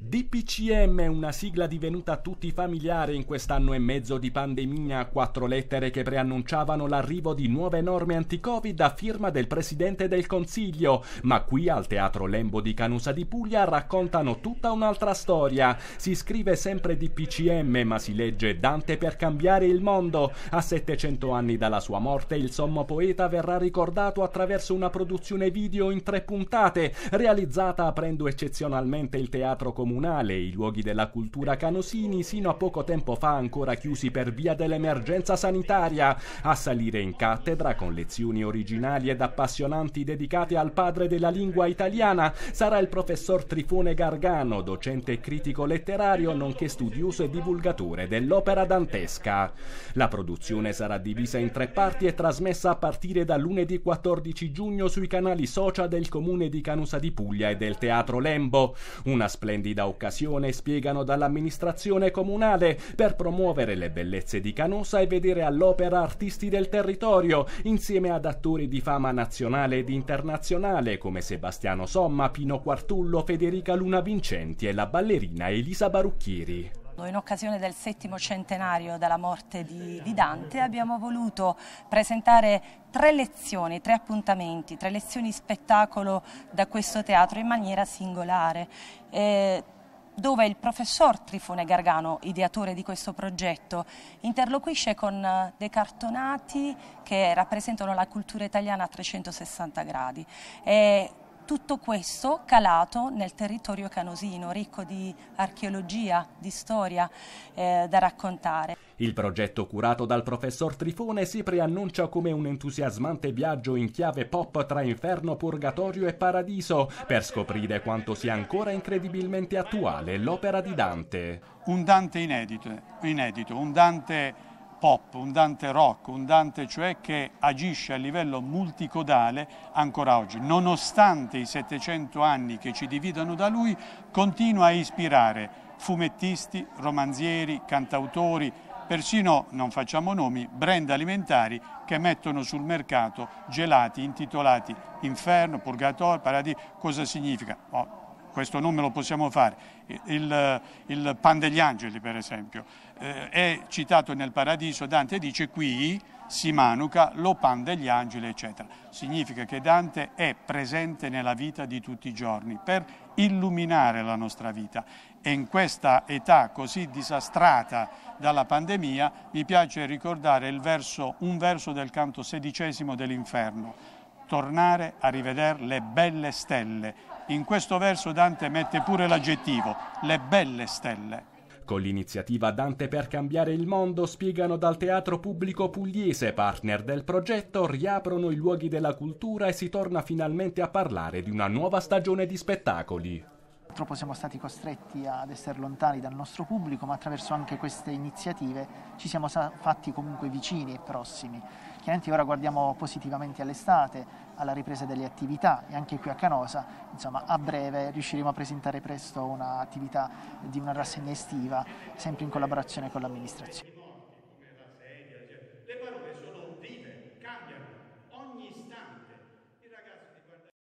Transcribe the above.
DPCM è una sigla divenuta a tutti familiare in quest'anno e mezzo di pandemia, quattro lettere che preannunciavano l'arrivo di nuove norme anti-Covid a firma del Presidente del Consiglio, ma qui al Teatro Lembo di Canusa di Puglia raccontano tutta un'altra storia. Si scrive sempre DPCM, ma si legge Dante per cambiare il mondo. A 700 anni dalla sua morte il sommo poeta verrà ricordato attraverso una produzione video in tre puntate, realizzata aprendo eccezionalmente il Teatro Comunale comunale, i luoghi della cultura canosini, sino a poco tempo fa ancora chiusi per via dell'emergenza sanitaria, a salire in cattedra con lezioni originali ed appassionanti dedicate al padre della lingua italiana, sarà il professor Trifone Gargano, docente e critico letterario, nonché studioso e divulgatore dell'opera dantesca. La produzione sarà divisa in tre parti e trasmessa a partire da lunedì 14 giugno sui canali social del comune di Canusa di Puglia e del Teatro Lembo. Una splendida splendida occasione, spiegano dall'amministrazione comunale, per promuovere le bellezze di Canosa e vedere all'opera artisti del territorio, insieme ad attori di fama nazionale ed internazionale come Sebastiano Somma, Pino Quartullo, Federica Luna Vincenti e la ballerina Elisa Barucchieri. In occasione del settimo centenario dalla morte di, di Dante abbiamo voluto presentare tre lezioni, tre appuntamenti, tre lezioni spettacolo da questo teatro in maniera singolare. Eh, dove il professor Trifone Gargano, ideatore di questo progetto, interloquisce con dei cartonati che rappresentano la cultura italiana a 360 gradi. E tutto questo calato nel territorio canosino, ricco di archeologia, di storia eh, da raccontare. Il progetto curato dal professor Trifone si preannuncia come un entusiasmante viaggio in chiave pop tra inferno, purgatorio e paradiso per scoprire quanto sia ancora incredibilmente attuale l'opera di Dante. Un Dante inedito, inedito un Dante pop, un Dante rock, un Dante cioè che agisce a livello multicodale ancora oggi. Nonostante i 700 anni che ci dividono da lui, continua a ispirare fumettisti, romanzieri, cantautori, persino, non facciamo nomi, brand alimentari che mettono sul mercato gelati intitolati Inferno, Purgatorio, Paradiso. Cosa significa? Oh questo nome lo possiamo fare, il, il pan degli angeli per esempio, eh, è citato nel paradiso, Dante dice qui si manuca lo pan degli angeli eccetera, significa che Dante è presente nella vita di tutti i giorni per illuminare la nostra vita e in questa età così disastrata dalla pandemia mi piace ricordare verso, un verso del canto sedicesimo dell'inferno tornare a rivedere le belle stelle. In questo verso Dante mette pure l'aggettivo, le belle stelle. Con l'iniziativa Dante per cambiare il mondo, spiegano dal teatro pubblico pugliese, partner del progetto, riaprono i luoghi della cultura e si torna finalmente a parlare di una nuova stagione di spettacoli. Purtroppo siamo stati costretti ad essere lontani dal nostro pubblico, ma attraverso anche queste iniziative ci siamo fatti comunque vicini e prossimi. Chiaramente ora guardiamo positivamente all'estate, alla ripresa delle attività e anche qui a Canosa, insomma, a breve riusciremo a presentare presto un'attività di una rassegna estiva, sempre in collaborazione con l'amministrazione.